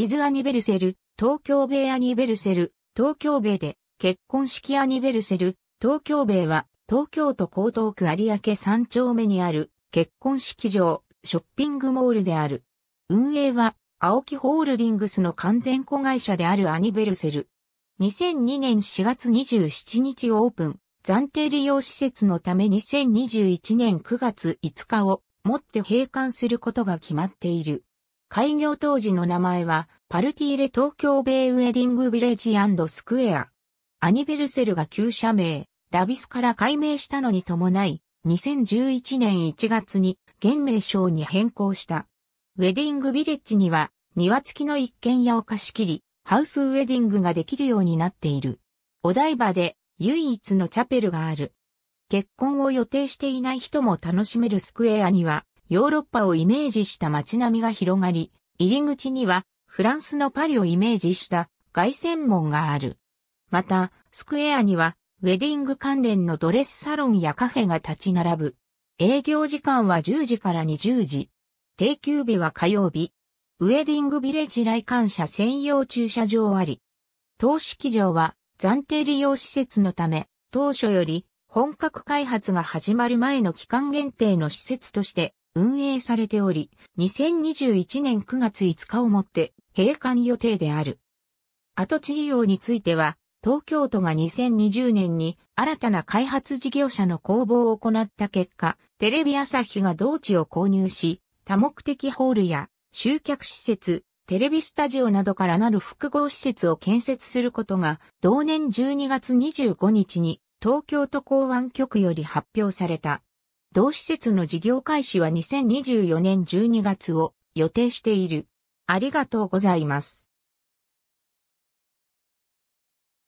シズ・アニベルセル、東京米アニベルセル、東京米で、結婚式アニベルセル、東京米は、東京都江東区有明3丁目にある、結婚式場、ショッピングモールである。運営は、青木ホールディングスの完全子会社であるアニベルセル。2002年4月27日オープン。暫定利用施設のため2021年9月5日をもって閉館することが決まっている。開業当時の名前は、パルティーレ東京ベイウェディングビレッジスクエア。アニベルセルが旧社名、ラビスから改名したのに伴い、2011年1月に現名称に変更した。ウェディングビレッジには、庭付きの一軒家を貸し切り、ハウスウェディングができるようになっている。お台場で唯一のチャペルがある。結婚を予定していない人も楽しめるスクエアには、ヨーロッパをイメージした街並みが広がり、入り口にはフランスのパリをイメージした外線門がある。また、スクエアにはウェディング関連のドレスサロンやカフェが立ち並ぶ。営業時間は10時から20時。定休日は火曜日。ウェディングビレッジ来館者専用駐車場あり。投資機場は暫定利用施設のため、当初より本格開発が始まる前の期間限定の施設として運営されており、2021年9月5日をもって閉館予定である。跡地利用については、東京都が2020年に新たな開発事業者の公募を行った結果、テレビ朝日が同地を購入し、多目的ホールや集客施設、テレビスタジオなどからなる複合施設を建設することが、同年12月25日に東京都港湾局より発表された。同施設の事業開始は2024年12月を予定している。ありがとうございます。